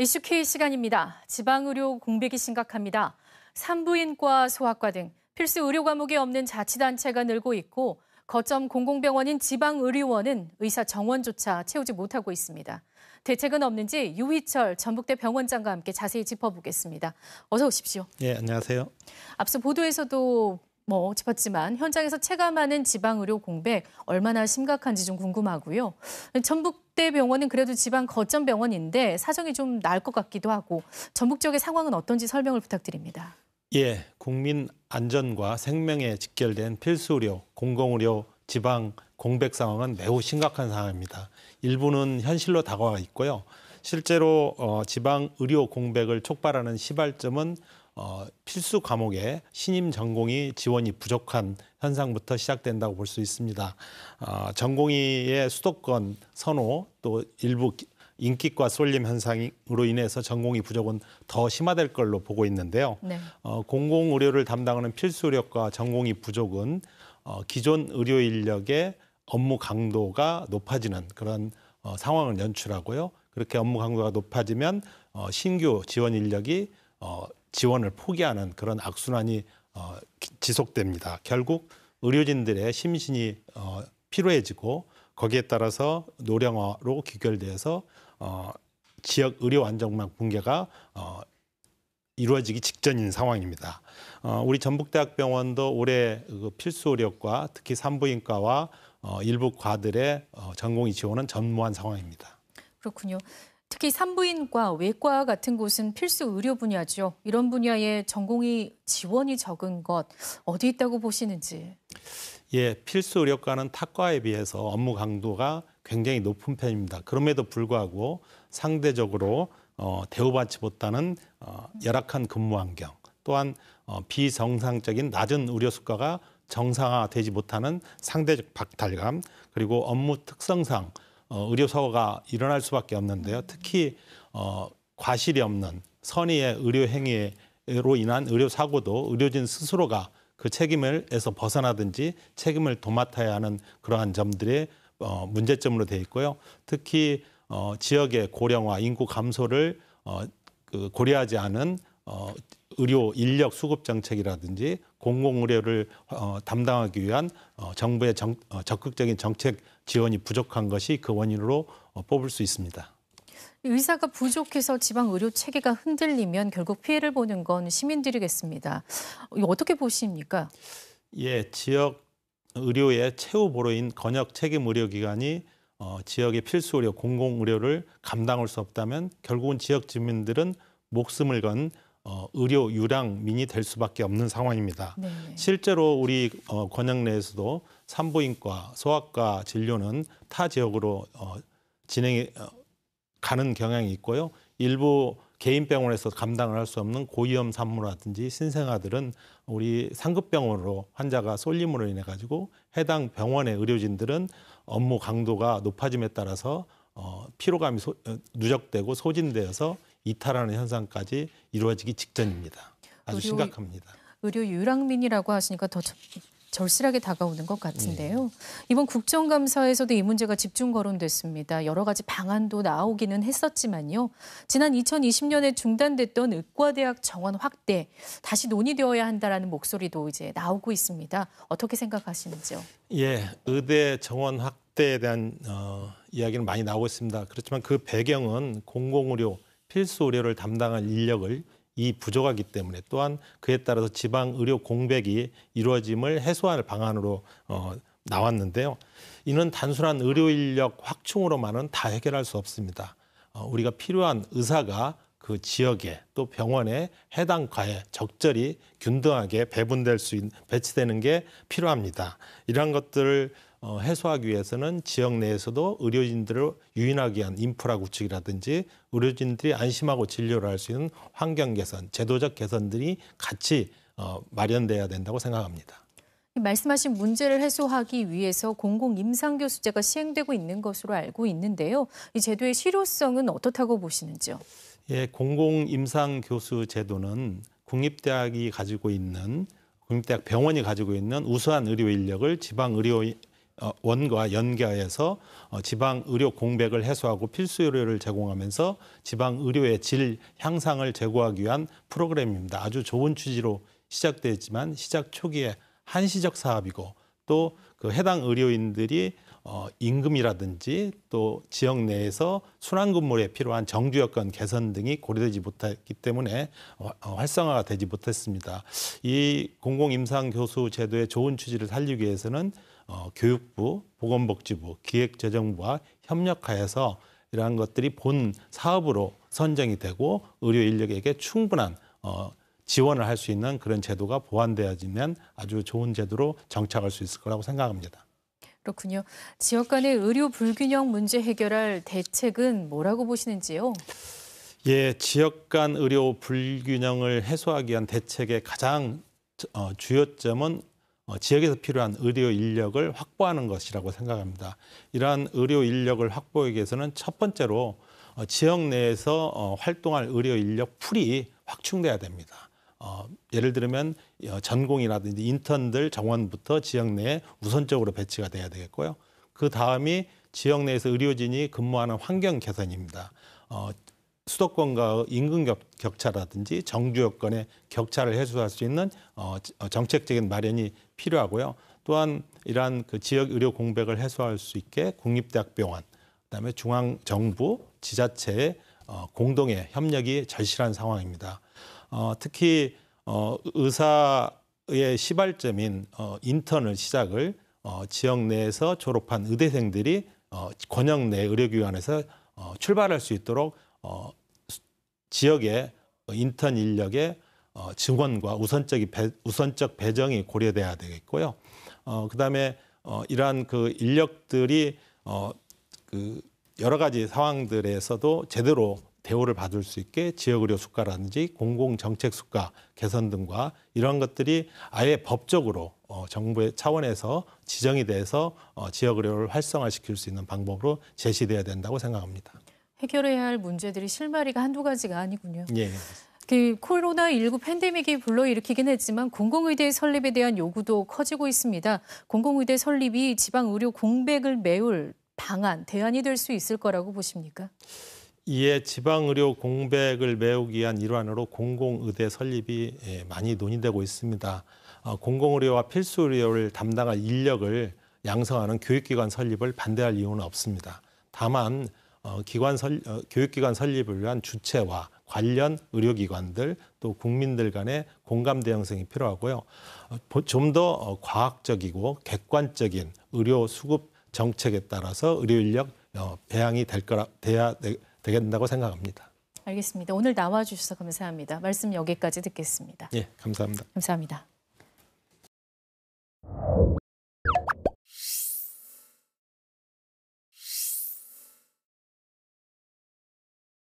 이슈K 시간입니다. 지방의료 공백이 심각합니다. 산부인과, 소아과 등 필수 의료 과목이 없는 자치단체가 늘고 있고 거점 공공병원인 지방의료원은 의사 정원조차 채우지 못하고 있습니다. 대책은 없는지 유희철 전북대 병원장과 함께 자세히 짚어보겠습니다. 어서 오십시오. 예, 안녕하세요. 앞서 보도에서도 뭐 짚었지만 현장에서 체감하는 지방 의료 공백 얼마나 심각한지 좀 궁금하고요. 전북대 병원은 그래도 지방 거점 병원인데 사정이 좀 나을 것 같기도 하고 전북 지역의 상황은 어떤지 설명을 부탁드립니다. 예, 국민 안전과 생명에 직결된 필수 의료, 공공 의료 지방 공백 상황은 매우 심각한 상황입니다. 일부는 현실로 다가와 있고요. 실제로 어, 지방 의료 공백을 촉발하는 시발점은 어, 필수 과목의 신임 전공이 지원이 부족한 현상부터 시작된다고 볼 수 있습니다. 어, 전공의의 수도권 선호 또 일부 인기과 쏠림 현상으로 인해서 전공의 부족은 더 심화될 걸로 보고 있는데요. 네. 어, 공공의료를 담당하는 필수 의과 전공의 부족은 어, 기존 의료 인력의 업무 강도가 높아지는 그런 어, 상황을 연출하고요. 그렇게 업무 강도가 높아지면 어, 신규 지원 인력이 어, 지원을 포기하는 그런 악순환이 어, 지속됩니다. 결국 의료진들의 심신이 어, 피로해지고 거기에 따라서 노령화로 귀결돼서 어, 지역 의료 안정망 붕괴가 어, 이루어지기 직전인 상황입니다. 어, 우리 전북대학병원도 올해 그 필수 의료과 특히 산부인과와 어, 일부 과들의 어, 전공의 지원은 전무한 상황입니다. 그렇군요. 특히 산부인과, 외과 같은 곳은 필수 의료 분야죠. 이런 분야에 전공이 지원이 적은 것 어디 있다고 보시는지? 예, 필수 의료과는 타과에 비해서 업무 강도가 굉장히 높은 편입니다. 그럼에도 불구하고 상대적으로 어, 대우받지 못하는 어, 열악한 근무 환경, 또한 어, 비정상적인 낮은 의료 수가가 정상화되지 못하는 상대적 박탈감, 그리고 업무 특성상 어, 의료사고가 일어날 수밖에 없는데요. 특히 어, 과실이 없는 선의의 의료행위로 인한 의료사고도 의료진 스스로가 그 책임을에서 벗어나든지 책임을 도맡아야 하는 그러한 점들이 어, 문제점으로 돼 있고요. 특히 어, 지역의 고령화, 인구 감소를 어, 그 고려하지 않은 어, 의료 인력 수급 정책이라든지 공공 의료를 어, 담당하기 위한 어, 정부의 정, 어, 적극적인 정책 지원이 부족한 것이 그 원인으로 어, 뽑을 수 있습니다. 의사가 부족해서 지방 의료 체계가 흔들리면 결국 피해를 보는 건 시민들이겠습니다. 어떻게 보십니까? 예, 지역 의료의 최후 보로인 건역 책임 의료기관이 어, 지역의 필수 의료, 공공 의료를 감당할 수 없다면 결국은 지역 주민들은 목숨을 건 어, 의료 유량민이될 수밖에 없는 상황입니다. 네. 실제로 우리 어, 권역 내에서도 산부인과, 소아과 진료는 타 지역으로 어, 진행이 어, 가는 경향이 있고요. 일부 개인 병원에서 감당을 할 수 없는 고위험 산모라든지 신생아들은 우리 상급 병원으로 환자가 쏠림으로 인해 가지고 해당 병원의 의료진들은 업무 강도가 높아짐에 따라서 어, 피로감이 어, 누적되고 소진되어서 이탈하는 현상까지 이루어지기 직전입니다. 아주 의료, 심각합니다. 의료 유랑민이라고 하시니까 더 절실하게 다가오는 것 같은데요. 네. 이번 국정감사에서도 이 문제가 집중 거론됐습니다. 여러 가지 방안도 나오기는 했었지만요. 지난 2020년에 중단됐던 의과대학 정원 확대 다시 논의되어야 한다라는 목소리도 이제 나오고 있습니다. 어떻게 생각하시는지요? 예, 의대 정원 확대에 대한 어, 이야기는 많이 나오고 있습니다. 그렇지만 그 배경은 공공의료 필수 의료를 담당할 인력을 이 부족하기 때문에 또한 그에 따라서 지방 의료 공백이 이루어짐을 해소할 방안으로 어, 나왔는데요. 이는 단순한 의료 인력 확충으로만은 다 해결할 수 없습니다. 어, 우리가 필요한 의사가 그 지역에 또 병원에 해당 과에 적절히 균등하게 배분될 수 있, 배치되는 게 필요합니다. 이러 것들을 어, 해소하기 위해서는 지역 내에서도 의료진들을 유인하기 위한 인프라 구축이라든지 의료진들이 안심하고 진료를 할 수 있는 환경 개선, 제도적 개선들이 같이 어, 마련돼야 된다고 생각합니다. 말씀하신 문제를 해소하기 위해서 공공 임상 교수제가 시행되고 있는 것으로 알고 있는데요. 이 제도의 실효성은 어떻다고 보시는지요? 예, 공공 임상 교수 제도는 국립대학이 가지고 있는 국립대학 병원이 가지고 있는 우수한 의료 인력을 지방 의료 어, 원과 연계하여서 어, 지방 의료 공백을 해소하고 필수 의료를 제공하면서 지방 의료의 질 향상을 제고하기 위한 프로그램입니다. 아주 좋은 취지로 시작됐지만 시작 초기에 한시적 사업이고 또 그 해당 의료인들이 어, 임금이라든지 또 지역 내에서 순환 근무에 필요한 정주 여건 개선 등이 고려되지 못했기 때문에 어, 어, 활성화가 되지 못했습니다. 이 공공 임상 교수 제도의 좋은 취지를 살리기 위해서는 어, 교육부, 보건복지부, 기획재정부와 협력하여서 이러한 것들이 본 사업으로 선정이 되고 의료 인력에게 충분한 어, 지원을 할 수 있는 그런 제도가 보완되어지면 아주 좋은 제도로 정착할 수 있을 거라고 생각합니다. 그렇군요. 지역 간의 의료 불균형 문제 해결할 대책은 뭐라고 보시는지요? 예, 지역 간 의료 불균형을 해소하기 위한 대책의 가장 어, 주요점은 어, 지역에서 필요한 의료 인력을 확보하는 것이라고 생각합니다. 이러한 의료 인력을 확보하기 위해서는 첫 번째로 어, 지역 내에서 활동할 의료 인력 풀이 확충돼야 됩니다. 어, 예를 들면 어, 전공이라든지 인턴들 정원부터 지역 내에 우선적으로 배치가 돼야 되겠고요. 그 다음이 지역 내에서 의료진이 근무하는 환경 개선입니다. 어, 수도권과 인근 격, 차라든지 정주 여건의 격차를 해소할 수 있는 어, 어, 정책적인 마련이 필요하고요. 또한 이러한 그 지역 의료 공백을 해소할 수 있게 국립대학병원, 그다음에 중앙 정부, 지자체의 어, 공동의 협력이 절실한 상황입니다. 어, 특히 어, 의사의 시발점인 어, 인턴을 시작을 어, 지역 내에서 졸업한 의대생들이 어, 권역 내 의료기관에서 어, 출발할 수 있도록 어, 지역의 인턴 인력의 어, 증원과 우선적인 배, 우선적 배정이 고려돼야 되겠고요. 어, 그다음에 어, 이러한 그 인력들이 어, 그 여러 가지 상황들에서도 제대로 대우를 받을 수 있게 지역의료 수가라든지 공공정책 수가 개선 등과 이러한 것들이 아예 법적으로 어, 정부의 차원에서 지정이 돼서 어, 지역의료를 활성화시킬 수 있는 방법으로 제시돼야 된다고 생각합니다. 해결해야 할 문제들이 실마리가 한두 가지가 아니군요. 예. 그 코로나19 팬데믹이 불러일으키긴 했지만 공공의대 설립에 대한 요구도 커지고 있습니다. 공공의대 설립이 지방 의료 공백을 메울 방안, 대안이 될 수 있을 거라고 보십니까? 이에 지방의료 공백을 메우기 위한 일환으로 공공의대 설립이 예, 많이 논의되고 있습니다. 어, 공공의료와 필수의료를 담당할 인력을 양성하는 교육기관 설립을 반대할 이유는 없습니다. 다만 어, 기관 설, 어, 교육기관 설립을 위한 주체와 관련 의료기관들 또 국민들 간의 공감 대형성이 필요하고요. 좀 더 과학적이고 객관적인 의료 수급 정책에 따라서 의료 인력 배양이 될 거라 돼야 되겠다고 생각합니다. 알겠습니다. 오늘 나와주셔서 감사합니다. 말씀 여기까지 듣겠습니다. 예, 감사합니다. 감사합니다.